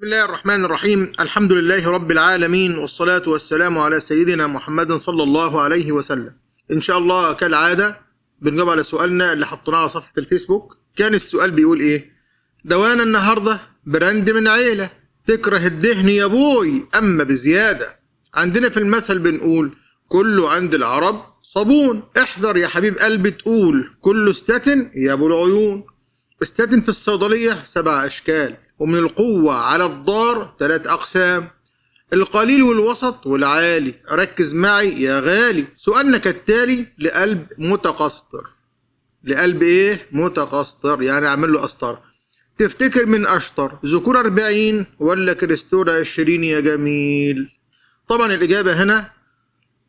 بسم الله الرحمن الرحيم الحمد لله رب العالمين والصلاة والسلام على سيدنا محمد صلى الله عليه وسلم إن شاء الله كالعادة بنجاوب على سؤالنا اللي حطيناه على صفحة الفيسبوك كان السؤال بيقول إيه دوانا النهاردة براند من عيلة تكره الدهن يا بوي أما بزيادة عندنا في المثل بنقول كله عند العرب صابون احذر يا حبيب قلبي تقول كله استتن يا ابو العيون استاد في الصيدلية سبع أشكال ومن القوة على الضار ثلاث أقسام القليل والوسط والعالي ركز معي يا غالي سؤالنا كالتالي لقلب متقسطر لقلب ايه متقسطر يعني اعمل له قسطره تفتكر من أشطر ذكور اربعين ولا كريستور عشرين يا جميل طبعا الإجابة هنا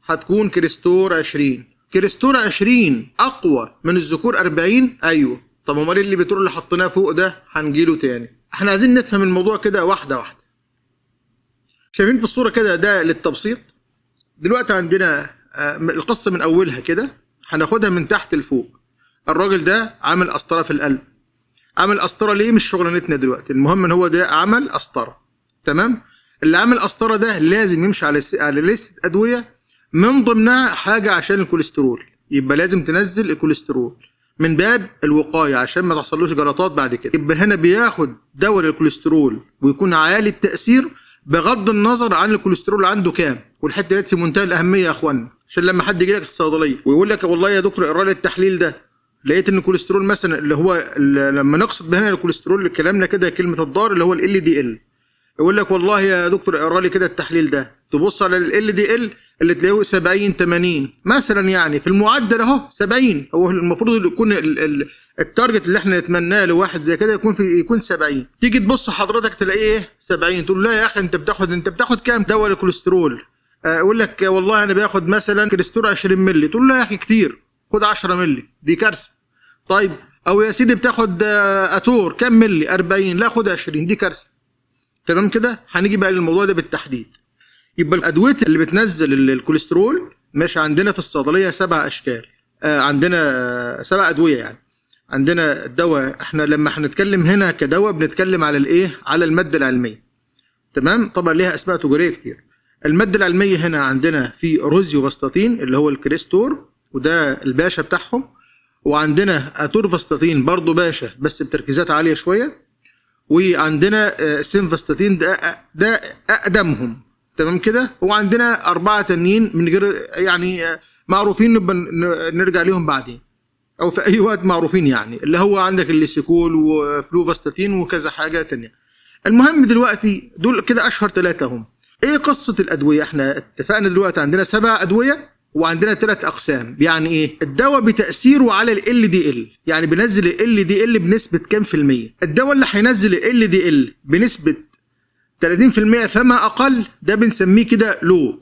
هتكون كريستور عشرين كريستور عشرين أقوى من الذكور اربعين أيوه طب امال ايه البترول اللي حطيناه فوق ده هنجيله تاني احنا عايزين نفهم الموضوع كده واحده واحده شايفين في الصوره كده ده للتبسيط دلوقتي عندنا آه، القصه من اولها كده هناخدها من تحت لفوق الراجل ده عامل قسطره في القلب عامل قسطره ليه مش شغلانتنا دلوقتي المهم ان هو ده عمل قسطره تمام اللي عامل قسطره ده لازم يمشي على على لسته ادويه من ضمنها حاجه عشان الكوليسترول يبقى لازم تنزل الكوليسترول من باب الوقايه عشان ما تحصلوش جلطات بعد كده يبقى هنا بياخد دواء الكوليسترول ويكون عالي التاثير بغض النظر عن الكوليسترول عنده كام والحته دي في منتهى الاهميه يا اخوانا عشان لما حد يجي لك الصيدليه ويقول لك والله يا دكتور اقرا لي التحليل ده لقيت ان الكوليسترول مثلا اللي هو اللي لما نقصد بهنا الكوليسترول كلامنا كده كلمه الضار اللي هو ال دي ال يقول لك والله يا دكتور اقرا لي كده التحليل ده تبص على ال دي ال اللي تلاقيه 70 80 مثلا يعني في المعدل اهو 70 هو المفروض يكون التارجت اللي احنا نتمناه لواحد زي كده يكون في يكون 70 تيجي تبص حضرتك تلاقيه ايه 70 تقول لا يا اخي انت بتاخد انت بتاخد كام دواء الكوليسترول اقول آه، لك والله انا باخد مثلا كوليسترول 20 مللي تقول لا يا اخي كتير خد 10 مللي دي كارثه طيب او يا سيدي بتاخد آه، اتور كام مللي 40 لا خد 20 دي كارثه تمام كده هنيجي بقى للموضوع ده بالتحديد يبقى الادويه اللي بتنزل الكوليسترول ماشي عندنا في الصيدليه سبع اشكال آه عندنا سبع ادويه يعني عندنا الدواء احنا لما هنتكلم هنا كدواء بنتكلم على الايه على الماده العلميه تمام طبعا ليها اسماء تجاريه كتير الماده العلميه هنا عندنا في روزيوفاستاتين اللي هو الكريستور وده الباشا بتاعهم وعندنا اتورفاستاتين برضه باشا بس بتركيزات عاليه شويه وعندنا آه، سينفاستاتين ده ده اقدمهم تمام كده وعندنا اربعه تانيين من غير يعني معروفين نبقى نرجع ليهم بعدين او في اي وقت معروفين يعني اللي هو عندك الليسيكول وفلوفاستاتين وكذا حاجه تانية المهم دلوقتي دول كده اشهر ثلاثه هم ايه قصه الادويه احنا اتفقنا دلوقتي عندنا سبع ادويه وعندنا ثلاث اقسام يعني ايه الدواء بتاثيره على ال دي ال يعني بنزل ال دي ال بنسبه كام في الميه الدواء اللي هينزل ال دي ال بنسبه 30% فما اقل ده بنسميه كده لو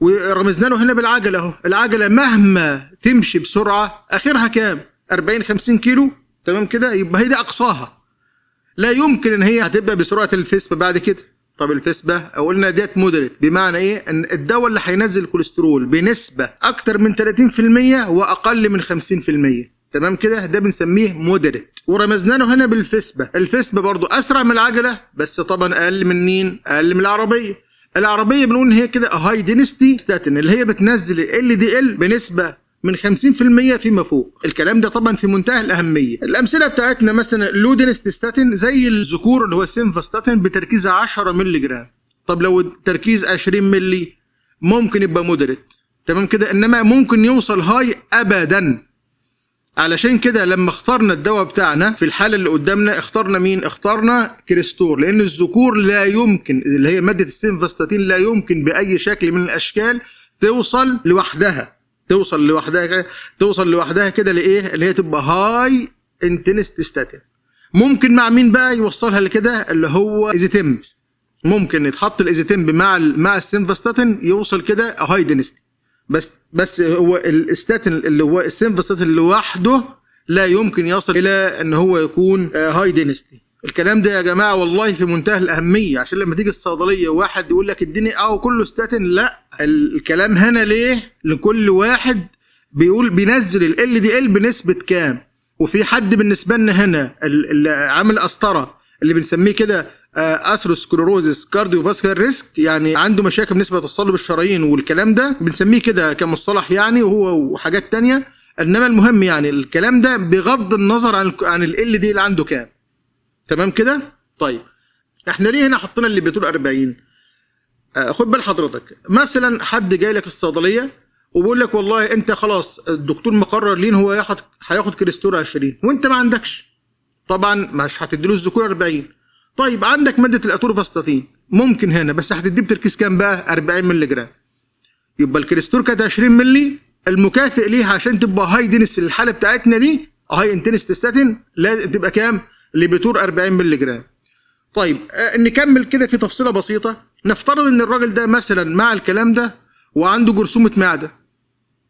ورمزنا له هنا بالعجله اهو العجله مهما تمشي بسرعه اخرها كام 40 50 كيلو تمام كده يبقى هي دي اقصاها لا يمكن ان هي هتبقى بسرعه الفيسبا بعد كده طب الفيسبا قلنا ديت مودريت بمعنى ايه ان الدواء اللي هينزل الكوليسترول بنسبه اكتر من 30% واقل من 50% تمام كده ده بنسميه مودريت ورمزنا له هنا بالفسبه الفسبه برضو اسرع من العجله بس طبعا اقل من مين اقل من العربيه العربيه بنقول ان هي كده هاي دينستي ستاتين اللي هي بتنزل ال دي ال بنسبه من 50% فيما فوق الكلام ده طبعا في منتهى الاهميه الامثله بتاعتنا مثلا ستاتن زي الذكور اللي هو سينفاستاتين بتركيز 10 مللي جرام طب لو التركيز 20 مللي ممكن يبقى مودريت تمام كده انما ممكن يوصل هاي ابدا علشان كده لما اخترنا الدواء بتاعنا في الحاله اللي قدامنا اخترنا مين اخترنا كريستور لان الذكور لا يمكن اللي هي ماده السينفاستاتين لا يمكن باي شكل من الاشكال توصل لوحدها توصل لوحدها توصل لوحدها كده لايه اللي هي تبقى هاي انتنست ستاتين ممكن مع مين بقى يوصلها لكده اللي هو ايزيتيمب ممكن يتحط الايزيتيمب مع مع السينفاستاتين يوصل كده هاي دينستي بس بس هو الاستاتن اللي هو السينفاستاتين لوحده لا يمكن يصل الى ان هو يكون هاي آه، دينستي الكلام ده يا جماعه والله في منتهى الاهميه عشان لما تيجي الصيدليه واحد يقول لك اديني اه كله ستاتين لا الكلام هنا ليه لكل واحد بيقول بينزل ال ال دي ال بنسبه كام وفي حد بالنسبه لنا هنا اللي عامل قسطره اللي بنسميه كده اثروسكلوروزس كارديو فاسكولار ريسك يعني عنده مشاكل بالنسبه لتصلب الشرايين والكلام ده بنسميه كده كمصطلح يعني وهو وحاجات تانية انما المهم يعني الكلام ده بغض النظر عن عن ال دي اللي عنده كام تمام كده طيب احنا ليه هنا حطينا اللي بتقول 40 آه خد بال حضرتك مثلا حد جاي لك الصيدليه وبيقول لك والله انت خلاص الدكتور مقرر لين هو هياخد هياخد كريستور 20 وانت ما عندكش طبعا مش هتديله الذكور 40 طيب عندك ماده الاتروفاستاتين ممكن هنا بس هتديه بتركيز كام بقى 40 مللي جرام يبقى الكريستور كانت 20 مللي المكافئ ليها عشان تبقى هاي دينس الحاله بتاعتنا دي هاي انتنس ستاتين لازم تبقى كام ليبيتور 40 مللي جرام طيب آه، نكمل كده في تفصيله بسيطه نفترض ان الراجل ده مثلا مع الكلام ده وعنده جرثومه معده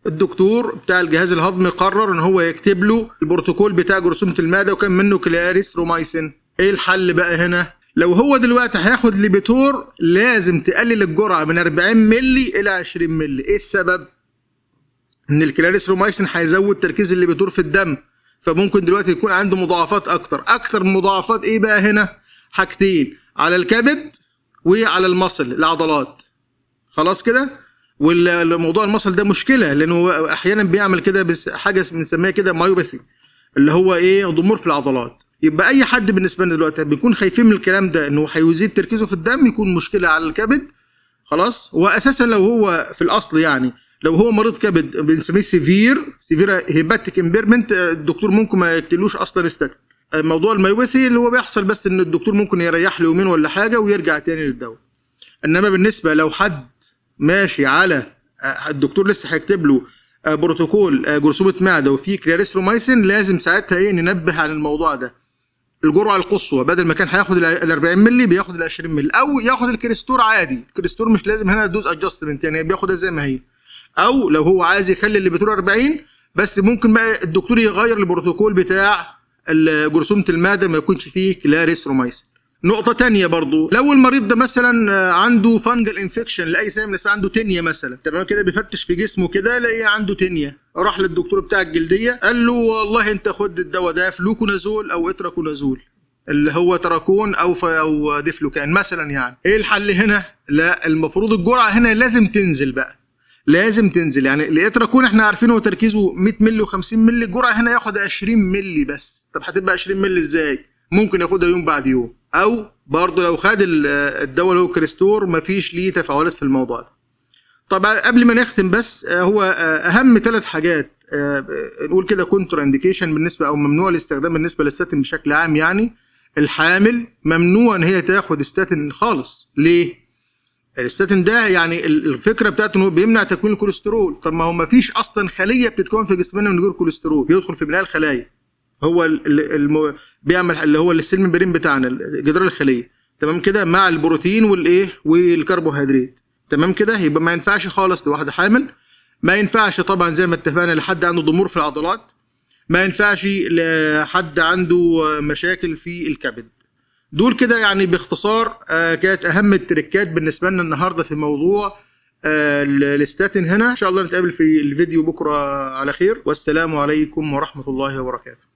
الدكتور بتاع الجهاز الهضمي قرر ان هو يكتب له البروتوكول بتاع جرثومه المعده وكان منه كلاريس رومايسين ايه الحل بقى هنا لو هو دلوقتي هياخد ليبيتور لازم تقلل الجرعه من 40 مللي الى 20 مللي ايه السبب ان الكلاريسروميسن هيزود تركيز الليبيتور في الدم فممكن دلوقتي يكون عنده مضاعفات اكتر اكتر مضاعفات ايه بقى هنا حاجتين على الكبد وعلى المصل العضلات خلاص كده والموضوع المصل ده مشكله لانه احيانا بيعمل كده حاجه بنسميها كده مايوباثي اللي هو ايه ضمور في العضلات يبقى اي حد بالنسبه لنا دلوقتي بيكون خايفين من الكلام ده انه هيزيد تركيزه في الدم يكون مشكله على الكبد خلاص واساسا لو هو في الاصل يعني لو هو مريض كبد بنسميه سيفير سيفير هيباتيك امبيرمنت الدكتور ممكن ما يكتلوش اصلا استاتين موضوع الميوثي اللي هو بيحصل بس ان الدكتور ممكن يريح له يومين ولا حاجه ويرجع تاني للدواء انما بالنسبه لو حد ماشي على الدكتور لسه هيكتب له آه، بروتوكول آه، جرثومه معده وفي كلاريسترومايسين لازم ساعتها ايه ننبه عن الموضوع ده الجرعه القصوى بدل ما كان هياخد ال 40 مللي بياخد ال 20 مللي او ياخد الكريستور عادي الكريستور مش لازم هنا دوز ادجستمنت يعني بياخدها زي ما هي او لو هو عايز يخلي اللي بتقول 40 بس ممكن بقى الدكتور يغير البروتوكول بتاع جرثومه المعده ما يكونش فيه كلاريسترومايسين نقطة تانية برضو لو المريض ده مثلا آه، عنده فانجل انفكشن لأي سبب من عنده تنية مثلا تمام كده بيفتش في جسمه كده لقي عنده تنية راح للدكتور بتاع الجلدية قال له والله أنت خد الدواء ده فلوكونازول أو اتراكونازول اللي هو تراكون او او ديفلوكان مثلا يعني ايه الحل هنا لا المفروض الجرعه هنا لازم تنزل بقى لازم تنزل يعني الاتراكون احنا عارفينه تركيزه 100 مللي و50 مللي الجرعه هنا ياخد 20 مللي بس طب هتبقى 20 مللي ازاي ممكن ياخدها يوم بعد يوم او برضه لو خد الدواء اللي هو كريستور مفيش ليه تفاعلات في الموضوع ده طبعا قبل ما نختم بس آه، هو آه، اهم ثلاث حاجات آه، نقول كده كونتر انديكيشن بالنسبه او ممنوع الاستخدام بالنسبه للستاتين بشكل عام يعني الحامل ممنوع ان هي تاخد ستاتين خالص ليه الستاتين ده يعني الفكره بتاعته انه بيمنع تكوين الكوليسترول طب ما هو مفيش اصلا خليه بتتكون في جسمنا من غير كوليسترول بيدخل في بناء الخلايا هو المو... بيعمل اللي هو السلم برين بتاعنا جدار الخليه تمام كده مع البروتين والايه والكربوهيدرات تمام كده يبقى ما ينفعش خالص لواحده حامل ما ينفعش طبعا زي ما اتفقنا لحد عنده ضمور في العضلات ما ينفعش لحد عنده مشاكل في الكبد دول كده يعني باختصار آه، كانت اهم التركات بالنسبه لنا النهارده في موضوع آه، الاستاتين هنا ان شاء الله نتقابل في الفيديو بكره على خير والسلام عليكم ورحمه الله وبركاته